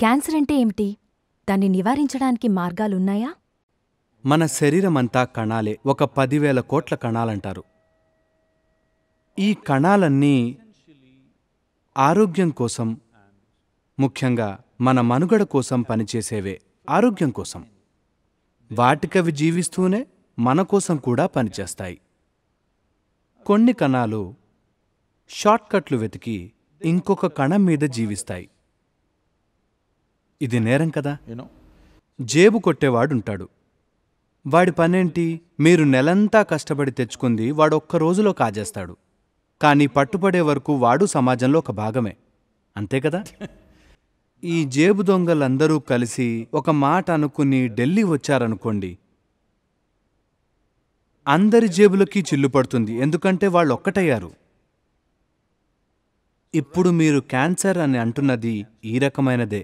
cancer అంటే ఏమిటి దాన్ని నివారించడానికి మార్గాలున్నాయా మన శరీరమంతా కణాలే ఒక పదివేల కోట్ల కణాలంటారు ఈ కణాలన్నీ ఆరోగ్యం కోసం ముఖ్యంగా మన మనుగడ కోసం పనిచేసేవే ఆరోగ్యం కోసం వాటికవి జీవిస్తూనే మన కోసం కూడా పనిచేస్తాయి కొన్ని కణాలు షార్ట్కట్లు వెతికి ఇంకొక కణం మీద జీవిస్తాయి ఇది నేరం కదా జేబు కొట్టేవాడుంటాడు వాడి పనేంటి మీరు నెలంతా కష్టపడి తెచ్చుకుంది వాడొక్కరోజులో రోజులో కాజేస్తాడు కానీ పట్టుపడే వరకు వాడు సమాజంలో ఒక భాగమే అంతే కదా ఈ జేబు దొంగలందరూ కలిసి ఒక మాట అనుకుని ఢిల్లీ వచ్చారనుకోండి అందరి జేబులకి చిల్లు పడుతుంది ఎందుకంటే వాళ్ళు ఒక్కటయ్యారు ఇప్పుడు మీరు క్యాన్సర్ అని అంటున్నది ఈ రకమైనదే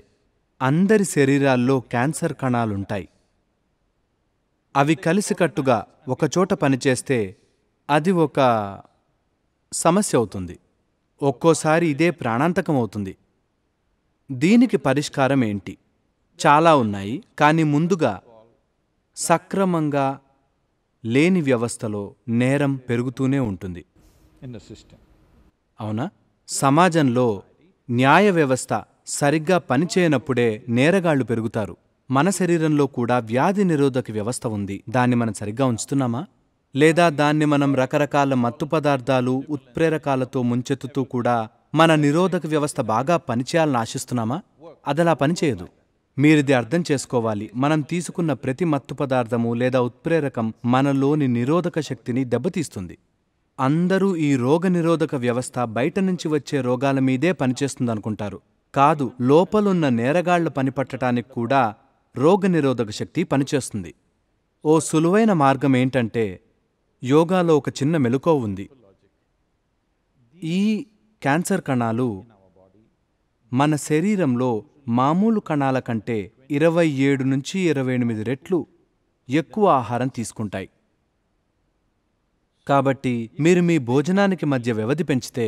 అందరి శరీరాల్లో క్యాన్సర్ కణాలుంటాయి అవి కలిసికట్టుగా ఒకచోట పనిచేస్తే అది ఒక సమస్య అవుతుంది ఒక్కోసారి ఇదే ప్రాణాంతకం అవుతుంది దీనికి పరిష్కారం ఏంటి చాలా ఉన్నాయి కానీ ముందుగా సక్రమంగా లేని వ్యవస్థలో నేరం పెరుగుతూనే ఉంటుంది అవునా సమాజంలో న్యాయ వ్యవస్థ సరిగ్గా పనిచేయనప్పుడే నేరగాళ్లు పెరుగుతారు మన శరీరంలో కూడా వ్యాధి నిరోధక వ్యవస్థ ఉంది దాన్ని మనం సరిగ్గా ఉంచుతున్నామా లేదా దాన్ని మనం రకరకాల మత్తు పదార్థాలు ఉత్ప్రేరకాలతో ముంచెత్తుతూ కూడా మన నిరోధక వ్యవస్థ బాగా పనిచేయాలని ఆశిస్తున్నామా అదలా పనిచేయదు మీరిది అర్థం చేసుకోవాలి మనం తీసుకున్న ప్రతి మత్తు పదార్థము లేదా ఉత్ప్రేరకం మనలోని నిరోధక శక్తిని దెబ్బతీస్తుంది అందరూ ఈ రోగనిరోధక వ్యవస్థ బయట నుంచి వచ్చే రోగాల మీదే పనిచేస్తుందనుకుంటారు కాదు లోపలున్న నేరగాళ్ల పనిపట్టడానికి కూడా రోగనిరోధక శక్తి పనిచేస్తుంది ఓ సులువైన మార్గం ఏంటంటే యోగాలో ఒక చిన్న మెలుకో ఉంది ఈ క్యాన్సర్ కణాలు మన శరీరంలో మామూలు కణాల కంటే ఇరవై ఏడు నుంచి ఇరవై ఎనిమిది రెట్లు ఎక్కువ ఆహారం తీసుకుంటాయి కాబట్టి మీరు మీ భోజనానికి మధ్య వ్యవధి పెంచితే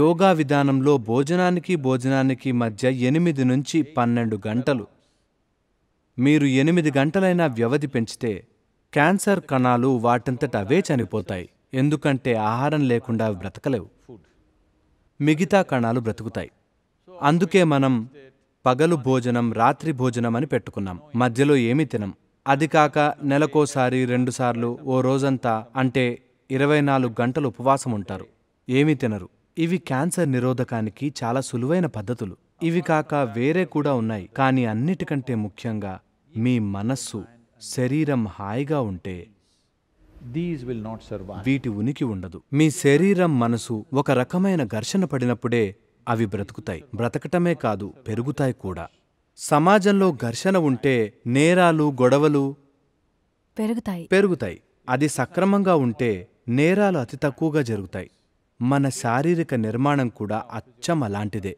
యోగా విధానంలో భోజనానికి భోజనానికి మధ్య ఎనిమిది నుంచి పన్నెండు గంటలు మీరు ఎనిమిది గంటలైన వ్యవధి పెంచితే క్యాన్సర్ కణాలు వాటంతట అవే చనిపోతాయి ఎందుకంటే ఆహారం లేకుండా బ్రతకలేవు మిగతా కణాలు బ్రతుకుతాయి అందుకే మనం పగలు భోజనం రాత్రి భోజనం అని పెట్టుకున్నాం మధ్యలో ఏమి తినం అది కాక నెలకోసారి రెండుసార్లు ఓ రోజంతా అంటే ఇరవై నాలుగు గంటలు ఉపవాసం ఉంటారు ఏమీ తినరు ఇవి క్యాన్సర్ నిరోధకానికి చాలా సులువైన పద్ధతులు ఇవి కాక వేరే కూడా ఉన్నాయి కానీ అన్నిటికంటే ముఖ్యంగా మీ మనస్సు శరీరం హాయిగా ఉంటే వీటి ఉనికి ఉండదు మీ శరీరం మనసు ఒక రకమైన ఘర్షణ పడినప్పుడే అవి బ్రతుకుతాయి బ్రతకటమే కాదు పెరుగుతాయి కూడా సమాజంలో ఘర్షణ ఉంటే నేరాలు గొడవలు పెరుగుతాయి పెరుగుతాయి అది సక్రమంగా ఉంటే నేరాలు అతి తక్కువగా జరుగుతాయి మన శారీరక నిర్మాణం కూడా అచ్చం అలాంటిదే